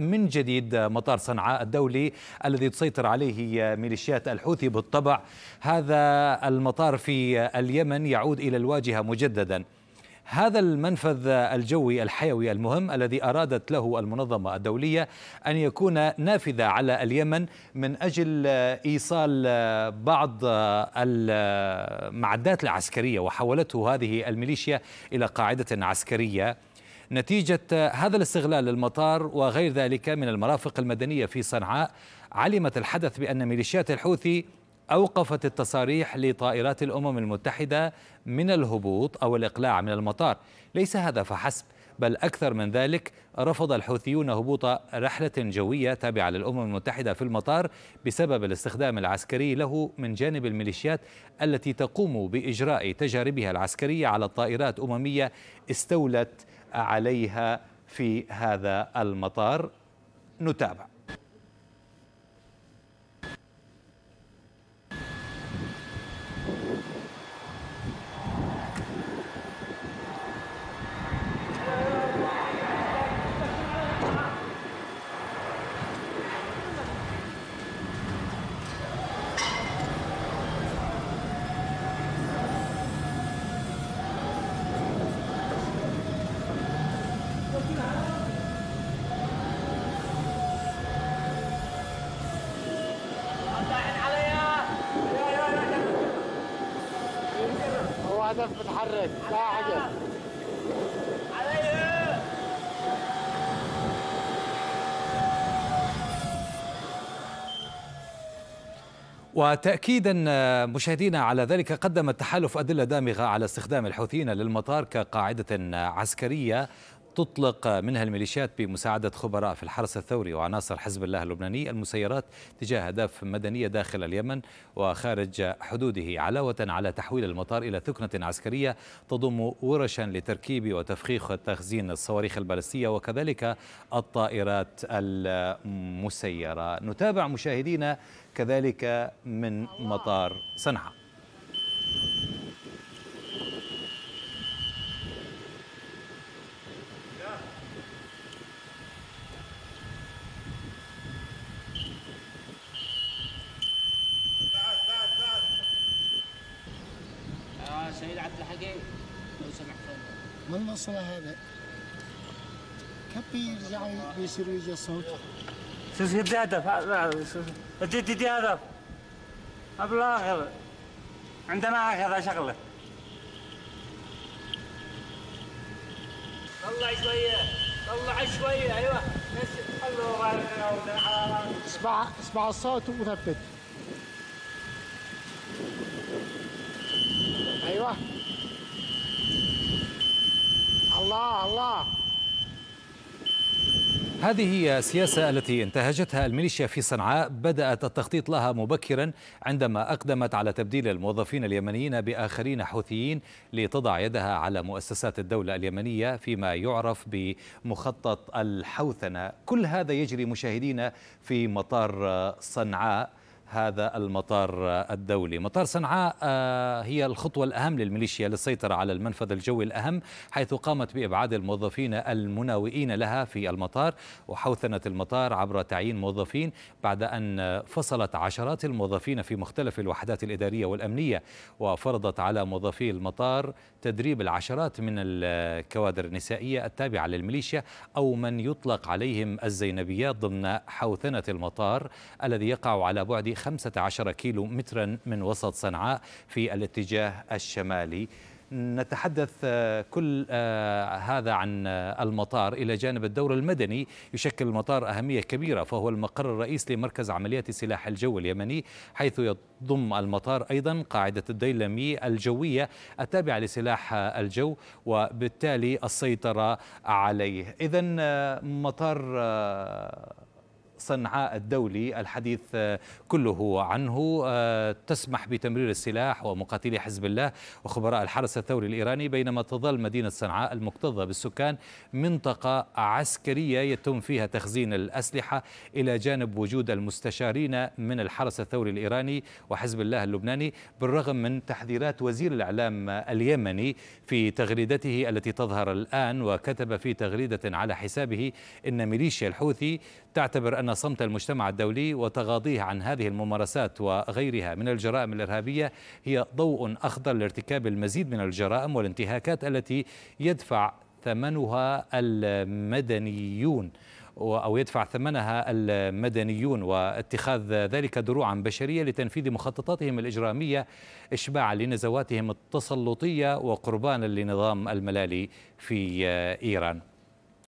من جديد مطار صنعاء الدولي الذي تسيطر عليه ميليشيات الحوثي بالطبع هذا المطار في اليمن يعود إلى الواجهة مجددا هذا المنفذ الجوي الحيوي المهم الذي أرادت له المنظمة الدولية أن يكون نافذة على اليمن من أجل إيصال بعض المعدات العسكرية وحولته هذه الميليشيا إلى قاعدة عسكرية نتيجة هذا الاستغلال للمطار وغير ذلك من المرافق المدنية في صنعاء علمت الحدث بأن ميليشيات الحوثي أوقفت التصاريح لطائرات الأمم المتحدة من الهبوط أو الإقلاع من المطار ليس هذا فحسب بل أكثر من ذلك رفض الحوثيون هبوط رحلة جوية تابعة للأمم المتحدة في المطار بسبب الاستخدام العسكري له من جانب الميليشيات التي تقوم بإجراء تجاربها العسكرية على الطائرات أممية استولت عليها في هذا المطار نتابع الهدف متحرك لا حاجة وتأكيدا مشاهدينا على ذلك قدم التحالف أدلة دامغة على استخدام الحوثيين للمطار كقاعدة عسكرية تطلق منها الميليشيات بمساعدة خبراء في الحرس الثوري وعناصر حزب الله اللبناني المسيرات تجاه أهداف مدنية داخل اليمن وخارج حدوده علاوة على تحويل المطار إلى ثكنة عسكرية تضم ورشا لتركيب وتفخيخ وتخزين الصواريخ البالستية وكذلك الطائرات المسيرة نتابع مشاهدينا كذلك من مطار صنعاء من وصله هذا كبي يرجع بيصير يجي الصوت شوف يدي هدف اديت يدي هدف قبل الاخر عندنا هكذا شغله طلع شويه طلع شويه ايوه اسمع اسمع الصوت وثبت ايوه الله الله هذه هي السياسة التي انتهجتها الميليشيا في صنعاء بدأت التخطيط لها مبكرا عندما أقدمت على تبديل الموظفين اليمنيين بآخرين حوثيين لتضع يدها على مؤسسات الدولة اليمنية فيما يعرف بمخطط الحوثنة كل هذا يجري مشاهدينا في مطار صنعاء هذا المطار الدولي مطار صنعاء آه، هي الخطوة الأهم للميليشيا للسيطرة على المنفذ الجوي الأهم حيث قامت بإبعاد الموظفين المناوئين لها في المطار وحوثنت المطار عبر تعيين موظفين بعد أن فصلت عشرات الموظفين في مختلف الوحدات الإدارية والأمنية وفرضت على موظفي المطار تدريب العشرات من الكوادر النسائية التابعة للميليشيا أو من يطلق عليهم الزينبيات ضمن حوثنة المطار الذي يقع على بعد 15 كيلو مترا من وسط صنعاء في الاتجاه الشمالي نتحدث آه، كل آه، هذا عن آه، المطار إلى جانب الدور المدني يشكل المطار أهمية كبيرة فهو المقر الرئيسي لمركز عمليات سلاح الجو اليمني حيث يضم المطار أيضا قاعدة الديلمي الجوية التابعة لسلاح الجو وبالتالي السيطرة عليه إذا مطار صنعاء الدولي الحديث آه، كله عنه آه، تسمح بتمرير السلاح ومقاتلي حزب الله وخبراء الحرس الثوري الإيراني بينما تظل مدينة صنعاء المكتظة بالسكان منطقة عسكرية يتم فيها تخزين الأسلحة إلى جانب وجود المستشارين من الحرس الثوري الإيراني وحزب الله اللبناني بالرغم من تحذيرات وزير الإعلام اليمني في تغريدته التي تظهر الآن وكتب في تغريدة على حسابه إن ميليشيا الحوثي تعتبر أن صمت المجتمع الدولي وتغاضيه عن هذه الممارسات وغيرها من الجرائم الإرهابية هي ضوء أخضر لارتكاب المزيد من الجرائم والانتهاكات التي يدفع ثمنها المدنيون أو يدفع ثمنها المدنيون واتخاذ ذلك دروعا بشرية لتنفيذ مخططاتهم الإجرامية إشباعا لنزواتهم التسلطية وقربانا لنظام الملالي في إيران